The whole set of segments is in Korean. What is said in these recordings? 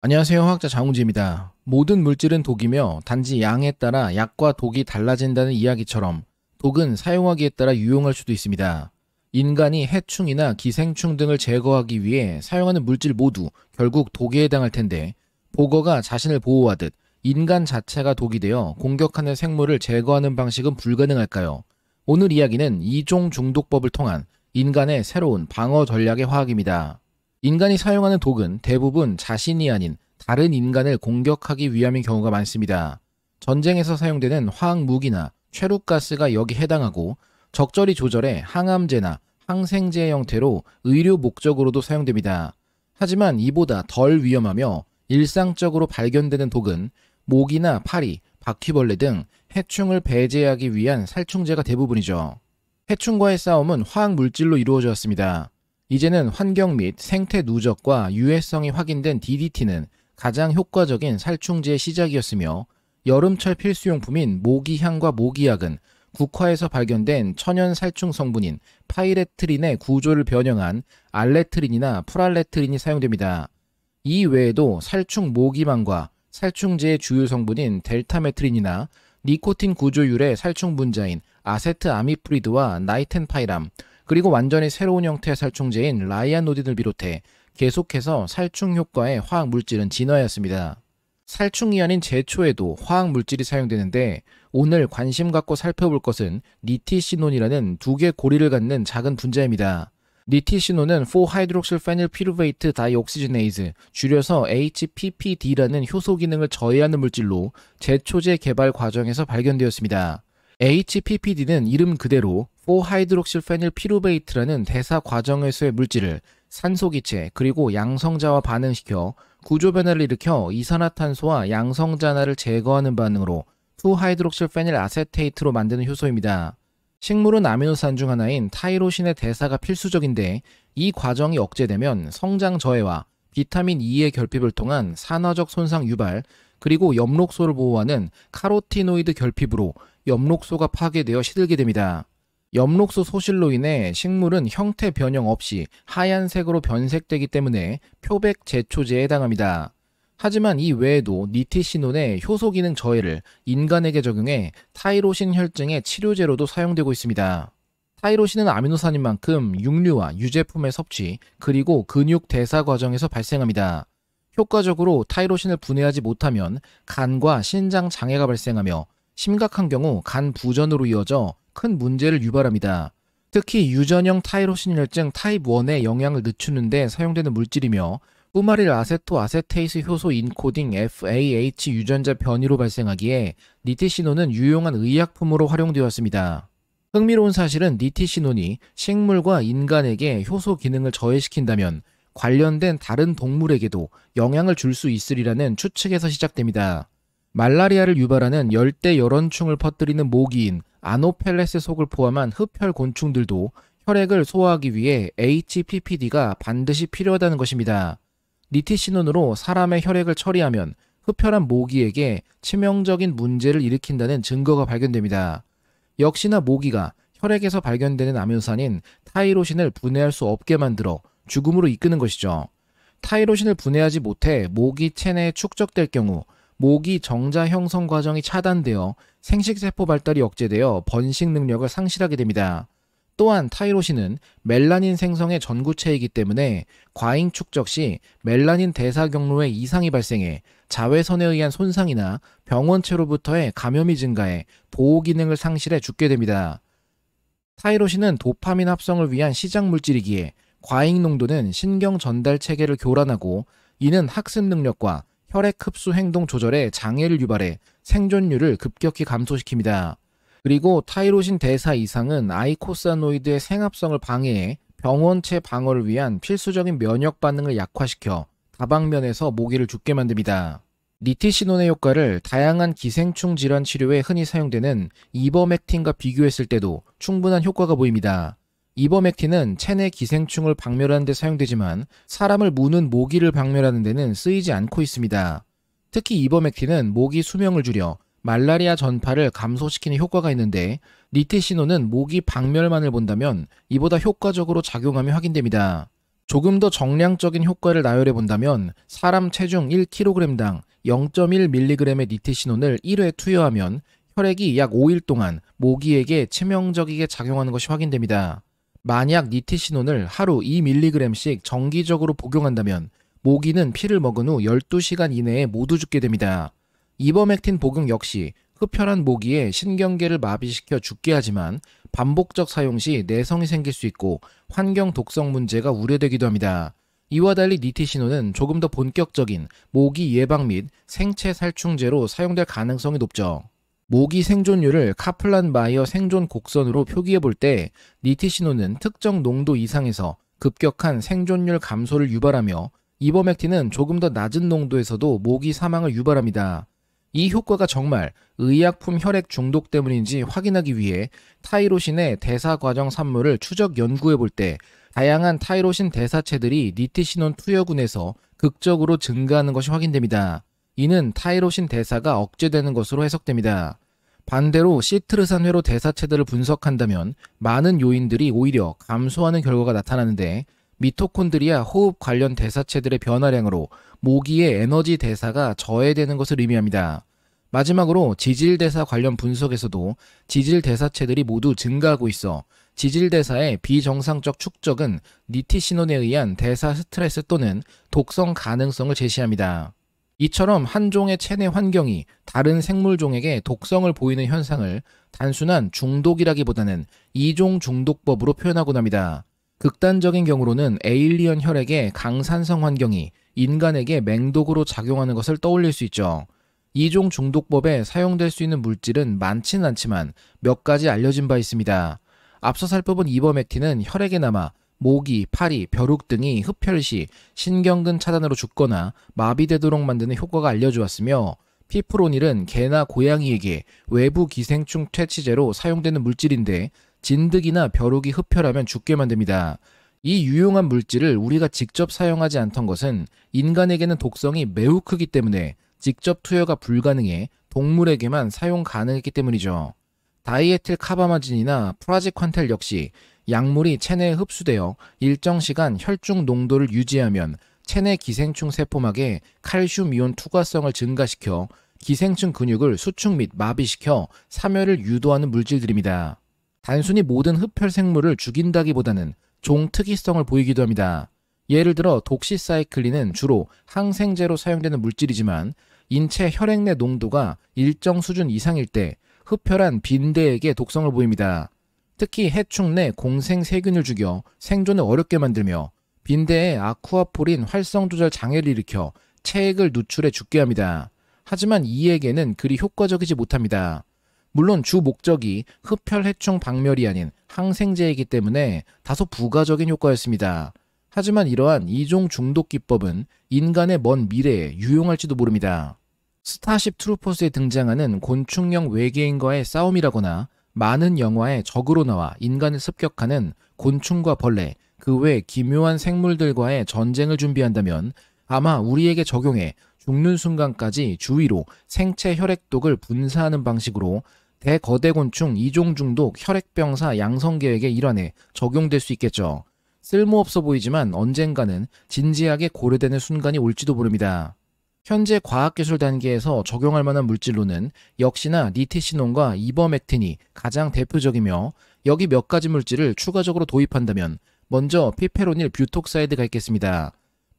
안녕하세요. 화학자 장웅지입니다 모든 물질은 독이며 단지 양에 따라 약과 독이 달라진다는 이야기처럼 독은 사용하기에 따라 유용할 수도 있습니다. 인간이 해충이나 기생충 등을 제거하기 위해 사용하는 물질 모두 결국 독에 해당할 텐데 보거가 자신을 보호하듯 인간 자체가 독이 되어 공격하는 생물을 제거하는 방식은 불가능할까요? 오늘 이야기는 이종 중독법을 통한 인간의 새로운 방어 전략의 화학입니다. 인간이 사용하는 독은 대부분 자신이 아닌 다른 인간을 공격하기 위함인 경우가 많습니다. 전쟁에서 사용되는 화학 무기나 최루가스가 여기 해당하고 적절히 조절해 항암제나 항생제 형태로 의료 목적으로도 사용됩니다. 하지만 이보다 덜 위험하며 일상적으로 발견되는 독은 모기나 파리, 바퀴벌레 등 해충을 배제하기 위한 살충제가 대부분이죠. 해충과의 싸움은 화학 물질로 이루어졌습니다. 이제는 환경 및 생태 누적과 유해성이 확인된 DDT는 가장 효과적인 살충제의 시작이었으며 여름철 필수용품인 모기향과 모기약은 국화에서 발견된 천연 살충 성분인 파이레트린의 구조를 변형한 알레트린이나 프랄레트린이 사용됩니다. 이 외에도 살충 모기망과 살충제의 주요 성분인 델타메트린이나 니코틴 구조율의 살충 분자인 아세트 아미프리드와 나이텐파이람, 그리고 완전히 새로운 형태의 살충제인 라이아노딘을 비롯해 계속해서 살충 효과의 화학 물질은 진화하였습니다. 살충이 아닌 제초에도 화학 물질이 사용되는데 오늘 관심 갖고 살펴볼 것은 니티시논이라는 두 개 고리를 갖는 작은 분자입니다. 니티시논은 4하이드록실페닐피루베이트 다이옥시지네이즈 줄여서 HPPD라는 효소 기능을 저해하는 물질로 제초제 개발 과정에서 발견되었습니다. HPPD는 이름 그대로 4하이드록실페닐 피루베이트라는 대사 과정에서의 물질을 산소기체 그리고 양성자와 반응시켜 구조 변화를 일으켜 이산화탄소와 양성자나를 제거하는 반응으로 2하이드록실페닐 아세테이트로 만드는 효소입니다. 식물은 아미노산 중 하나인 타이로신의 대사가 필수적인데 이 과정이 억제되면 성장 저해와 비타민 E의 결핍을 통한 산화적 손상 유발 그리고 엽록소를 보호하는 카로티노이드 결핍으로 엽록소가 파괴되어 시들게 됩니다. 염록소 소실로 인해 식물은 형태 변형 없이 하얀색으로 변색되기 때문에 표백 제초제에 해당합니다. 하지만 이 외에도 니티시논의 효소 기능 저해를 인간에게 적용해 타이로신 혈증의 치료제로도 사용되고 있습니다. 타이로신은 아미노산인 만큼 육류와 유제품의 섭취 그리고 근육 대사 과정에서 발생합니다. 효과적으로 타이로신을 분해하지 못하면 간과 신장 장애가 발생하며 심각한 경우 간 부전으로 이어져 큰 문제를 유발합니다. 특히 유전형 타이로신 혈증 타입 1에 영향을 늦추는데 사용되는 물질이며 꾸마릴 아세토 아세테이스 효소 인코딩 FAH 유전자 변이로 발생하기에 니티시논은 유용한 의약품으로 활용되었습니다. 흥미로운 사실은 니티시논이 식물과 인간에게 효소 기능을 저해시킨다면 관련된 다른 동물에게도 영향을 줄 수 있으리라는 추측에서 시작됩니다. 말라리아를 유발하는 열대 열원충을 퍼뜨리는 모기인 아노펠레스 속을 포함한 흡혈 곤충들도 혈액을 소화하기 위해 HPPD가 반드시 필요하다는 것입니다. 니티신원으로 사람의 혈액을 처리하면 흡혈한 모기에게 치명적인 문제를 일으킨다는 증거가 발견됩니다. 역시나 모기가 혈액에서 발견되는 아미노산인 타이로신을 분해할 수 없게 만들어 죽음으로 이끄는 것이죠. 타이로신을 분해하지 못해 모기 체내에 축적될 경우 모기 정자 형성 과정이 차단되어 생식세포 발달이 억제되어 번식 능력을 상실하게 됩니다. 또한 타이로신은 멜라닌 생성의 전구체이기 때문에 과잉 축적 시 멜라닌 대사 경로에 이상이 발생해 자외선에 의한 손상이나 병원체로부터의 감염이 증가해 보호 기능을 상실해 죽게 됩니다. 타이로신은 도파민 합성을 위한 시장 물질이기에 과잉 농도는 신경 전달 체계를 교란하고 이는 학습 능력과 혈액 흡수 행동 조절에 장애를 유발해 생존율을 급격히 감소시킵니다. 그리고 타이로신 대사 이상은 아이코사노이드의 생합성을 방해해 병원체 방어를 위한 필수적인 면역 반응을 약화시켜 다방면에서 모기를 죽게 만듭니다. 니티시논의 효과를 다양한 기생충 질환 치료에 흔히 사용되는 이버맥틴과 비교했을 때도 충분한 효과가 보입니다. 이버맥틴은 체내 기생충을 박멸하는 데 사용되지만 사람을 무는 모기를 박멸하는 데는 쓰이지 않고 있습니다. 특히 이버맥틴은 모기 수명을 줄여 말라리아 전파를 감소시키는 효과가 있는데 니테시노는 모기 박멸만을 본다면 이보다 효과적으로 작용함이 확인됩니다. 조금 더 정량적인 효과를 나열해 본다면 사람 체중 1kg당 0.1mg의 니테시논을 1회 투여하면 혈액이 약 5일 동안 모기에게 치명적이게 작용하는 것이 확인됩니다. 만약 니티시논을 하루 2mg씩 정기적으로 복용한다면 모기는 피를 먹은 후 12시간 이내에 모두 죽게 됩니다. 이버맥틴 복용 역시 흡혈한 모기의 신경계를 마비시켜 죽게 하지만 반복적 사용 시 내성이 생길 수 있고 환경 독성 문제가 우려되기도 합니다. 이와 달리 니티시노는 조금 더 본격적인 모기 예방 및 생체 살충제로 사용될 가능성이 높죠. 모기 생존율을 카플란 바이어 생존 곡선으로 표기해 볼 때 니티시노는 특정 농도 이상에서 급격한 생존율 감소를 유발하며 이버맥틴은 조금 더 낮은 농도에서도 모기 사망을 유발합니다. 이 효과가 정말 의약품 혈액 중독 때문인지 확인하기 위해 타이로신의 대사 과정 산물을 추적 연구해 볼 때 다양한 타이로신 대사체들이 니티시논 투여군에서 극적으로 증가하는 것이 확인됩니다. 이는 타이로신 대사가 억제되는 것으로 해석됩니다. 반대로 시트르산회로 대사체들을 분석한다면 많은 요인들이 오히려 감소하는 결과가 나타나는데 미토콘드리아 호흡 관련 대사체들의 변화량으로 모기의 에너지 대사가 저해되는 것을 의미합니다. 마지막으로 지질대사 관련 분석에서도 지질대사체들이 모두 증가하고 있어 지질대사의 비정상적 축적은 니티신호에 의한 대사 스트레스 또는 독성 가능성을 제시합니다. 이처럼 한 종의 체내 환경이 다른 생물종에게 독성을 보이는 현상을 단순한 중독이라기보다는 이종 중독법으로 표현하곤 합니다. 극단적인 경우로는 에일리언 혈액의 강산성 환경이 인간에게 맹독으로 작용하는 것을 떠올릴 수 있죠. 이종 중독법에 사용될 수 있는 물질은 많진 않지만 몇 가지 알려진 바 있습니다. 앞서 살펴본 이버맥틴은 혈액에 남아 모기, 파리, 벼룩 등이 흡혈시, 신경근 차단으로 죽거나 마비되도록 만드는 효과가 알려주었으며 피프로닐은 개나 고양이에게 외부 기생충 퇴치제로 사용되는 물질인데 진드기나 벼룩이 흡혈하면 죽게 만듭니다. 이 유용한 물질을 우리가 직접 사용하지 않던 것은 인간에게는 독성이 매우 크기 때문에 직접 투여가 불가능해 동물에게만 사용 가능했기 때문이죠. 다이에틸 카바마진이나 프라지콴텔 역시 약물이 체내에 흡수되어 일정 시간 혈중 농도를 유지하면 체내 기생충 세포막에 칼슘 이온 투과성을 증가시켜 기생충 근육을 수축 및 마비시켜 사멸을 유도하는 물질들입니다. 단순히 모든 흡혈 생물을 죽인다기보다는 종 특이성을 보이기도 합니다. 예를 들어 독시사이클린은 주로 항생제로 사용되는 물질이지만 인체 혈액 내 농도가 일정 수준 이상일 때 흡혈한 빈대에게 독성을 보입니다. 특히 해충 내 공생 세균을 죽여 생존을 어렵게 만들며 빈대에 아쿠아폴인 활성 조절 장애를 일으켜 체액을 누출해 죽게 합니다. 하지만 이에게는 그리 효과적이지 못합니다. 물론 주 목적이 흡혈 해충 박멸이 아닌 항생제이기 때문에 다소 부가적인 효과였습니다. 하지만 이러한 이종 중독 기법은 인간의 먼 미래에 유용할지도 모릅니다. 스타쉽 트루퍼스에 등장하는 곤충형 외계인과의 싸움이라거나 많은 영화에 적으로 나와 인간을 습격하는 곤충과 벌레, 그 외 기묘한 생물들과의 전쟁을 준비한다면 아마 우리에게 적용해 죽는 순간까지 주위로 생체 혈액독을 분사하는 방식으로 대거대 곤충 이종 중독 혈액병사 양성 계획의 일환에 적용될 수 있겠죠. 쓸모없어 보이지만 언젠가는 진지하게 고려되는 순간이 올지도 모릅니다. 현재 과학기술 단계에서 적용할 만한 물질로는 역시나 니테시논과 이버맥틴이 가장 대표적이며 여기 몇 가지 물질을 추가적으로 도입한다면 먼저 피페로닐 뷰톡사이드가 있겠습니다.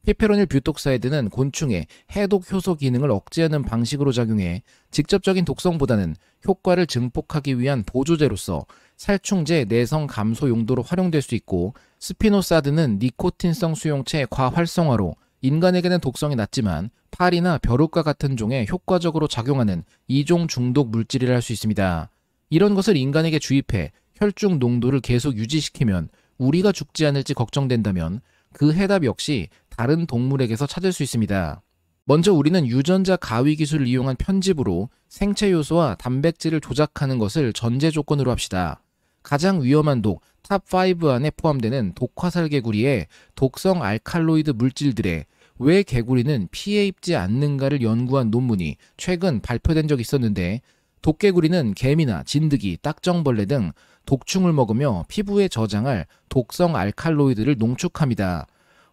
피페로닐 뷰톡사이드는 곤충의 해독 효소 기능을 억제하는 방식으로 작용해 직접적인 독성보다는 효과를 증폭하기 위한 보조제로서 살충제 내성 감소 용도로 활용될 수 있고 스피노사드는 니코틴성 수용체 과활성화로 인간에게는 독성이 낮지만 파리나 벼룩과 같은 종에 효과적으로 작용하는 이종 중독 물질이라 할 수 있습니다. 이런 것을 인간에게 주입해 혈중 농도를 계속 유지시키면 우리가 죽지 않을지 걱정된다면 그 해답 역시 다른 동물에게서 찾을 수 있습니다. 먼저 우리는 유전자 가위 기술을 이용한 편집으로 생체 요소와 단백질을 조작하는 것을 전제 조건으로 합시다. 가장 위험한 독, 탑 5 안에 포함되는 독화살 개구리의 독성 알칼로이드 물질들에왜 개구리는 피해 입지 않는가를 연구한 논문이 최근 발표된 적이 있었는데 독개구리는 개미나 진드기, 딱정벌레 등 독충을 먹으며 피부에 저장할 독성 알칼로이드를 농축합니다.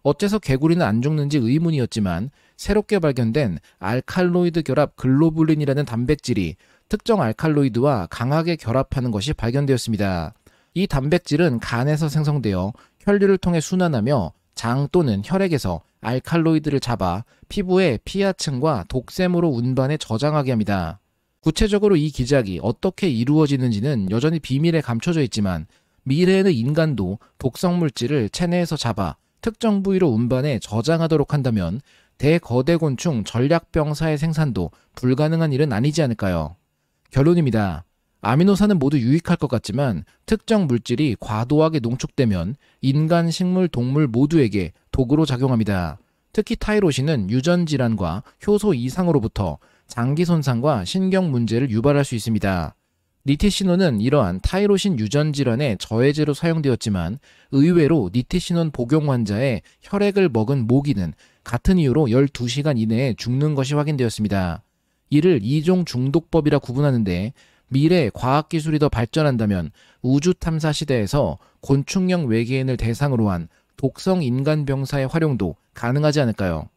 어째서 개구리는 안 죽는지 의문이었지만 새롭게 발견된 알칼로이드 결합 글로불린이라는 단백질이 특정 알칼로이드와 강하게 결합하는 것이 발견되었습니다. 이 단백질은 간에서 생성되어 혈류를 통해 순환하며 장 또는 혈액에서 알칼로이드를 잡아 피부의 피하층과 독샘으로 운반해 저장하게 합니다. 구체적으로 이 기작이 어떻게 이루어지는지는 여전히 비밀에 감춰져 있지만 미래에는 인간도 독성 물질을 체내에서 잡아 특정 부위로 운반해 저장하도록 한다면 대거대곤충 전략병사의 생산도 불가능한 일은 아니지 않을까요? 결론입니다. 아미노산은 모두 유익할 것 같지만 특정 물질이 과도하게 농축되면 인간, 식물, 동물 모두에게 독으로 작용합니다. 특히 타이로신은 유전 질환과 효소 이상으로부터 장기 손상과 신경 문제를 유발할 수 있습니다. 니티시논은 이러한 타이로신 유전 질환의 저해제로 사용되었지만 의외로 니티시논 복용 환자의 혈액을 먹은 모기는 같은 이유로 12시간 이내에 죽는 것이 확인되었습니다. 이를 이종 중독법이라 구분하는데 미래 과학기술이 더 발전한다면 우주 탐사 시대에서 곤충형 외계인을 대상으로 한 독성 인간 병사의 활용도 가능하지 않을까요?